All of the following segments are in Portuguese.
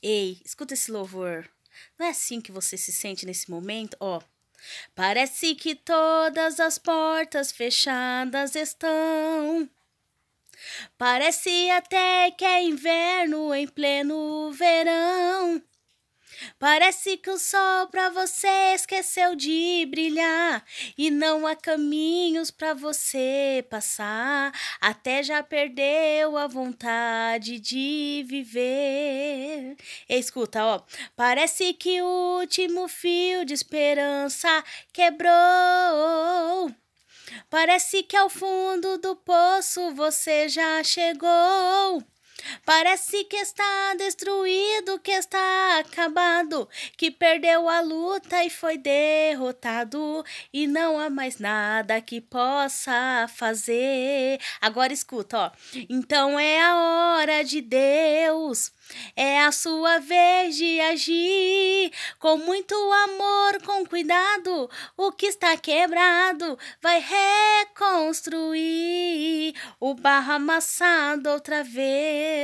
Ei, escuta esse louvor. Não é assim que você se sente nesse momento? Ó. Oh. Parece que todas as portas fechadas estão. Parece até que é inverno em pleno verão. Parece que o sol pra você esqueceu de brilhar e não há caminhos pra você passar. Até já perdeu a vontade de viver. Escuta, ó. Parece que o último fio de esperança quebrou. Parece que ao fundo do poço você já chegou. Parece que está destruído, que está acabado, que perdeu a luta e foi derrotado, e não há mais nada que possa fazer. Agora escuta, ó. Então é a hora de Deus. É a sua vez de agir com muito amor, com cuidado. O que está quebrado vai reconstruir o barro amassado outra vez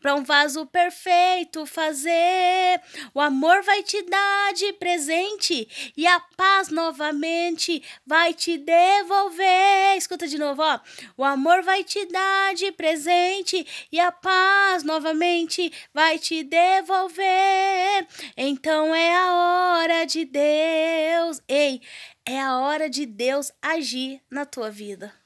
para um vaso perfeito fazer, o amor vai te dar de presente e a paz novamente vai te devolver. Escuta de novo, ó. O amor vai te dar de presente e a paz novamente vai te devolver. Então é a hora de Deus. Ei, é a hora de Deus agir na tua vida.